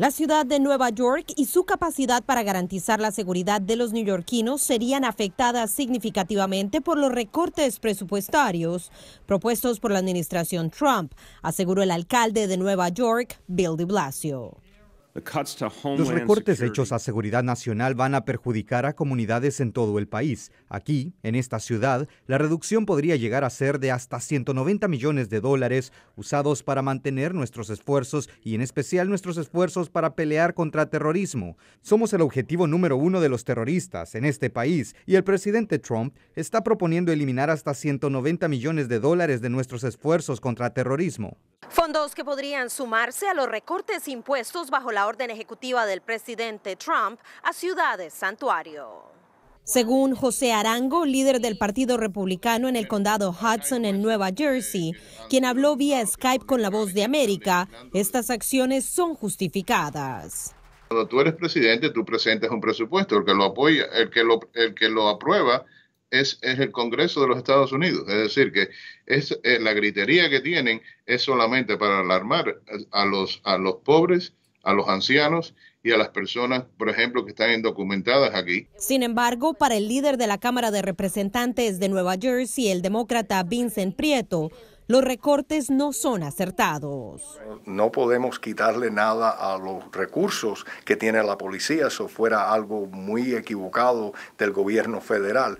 La ciudad de Nueva York y su capacidad para garantizar la seguridad de los neoyorquinos serían afectadas significativamente por los recortes presupuestarios propuestos por la administración Trump, aseguró el alcalde de Nueva York, Bill de Blasio. Los recortes hechos a seguridad nacional van a perjudicar a comunidades en todo el país. Aquí, en esta ciudad, la reducción podría llegar a ser de hasta 190 millones de dólares usados para mantener nuestros esfuerzos y en especial nuestros esfuerzos para pelear contra terrorismo. Somos el objetivo número uno de los terroristas en este país y el presidente Trump está proponiendo eliminar hasta 190 millones de dólares de nuestros esfuerzos contra terrorismo dos que podrían sumarse a los recortes impuestos bajo la orden ejecutiva del presidente Trump a ciudades santuario. Según José Arango, líder del Partido Republicano en el condado Hudson en Nueva Jersey, quien habló vía Skype con la voz de América, estas acciones son justificadas. Cuando tú eres presidente, tú presentas un presupuesto, lo apoya, el que el que lo aprueba es, el Congreso de los Estados Unidos. Es decir, que es, eh, la gritería que tienen es solamente para alarmar a los, a los pobres, a los ancianos y a las personas, por ejemplo, que están indocumentadas aquí. Sin embargo, para el líder de la Cámara de Representantes de Nueva Jersey, el demócrata Vincent Prieto, los recortes no son acertados. No podemos quitarle nada a los recursos que tiene la policía, eso fuera algo muy equivocado del gobierno federal.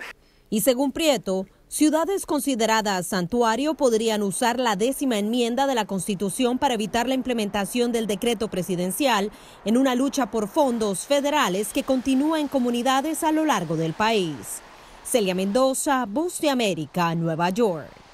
Y según Prieto, ciudades consideradas santuario podrían usar la décima enmienda de la Constitución para evitar la implementación del decreto presidencial en una lucha por fondos federales que continúa en comunidades a lo largo del país. Celia Mendoza, Voz de América, Nueva York.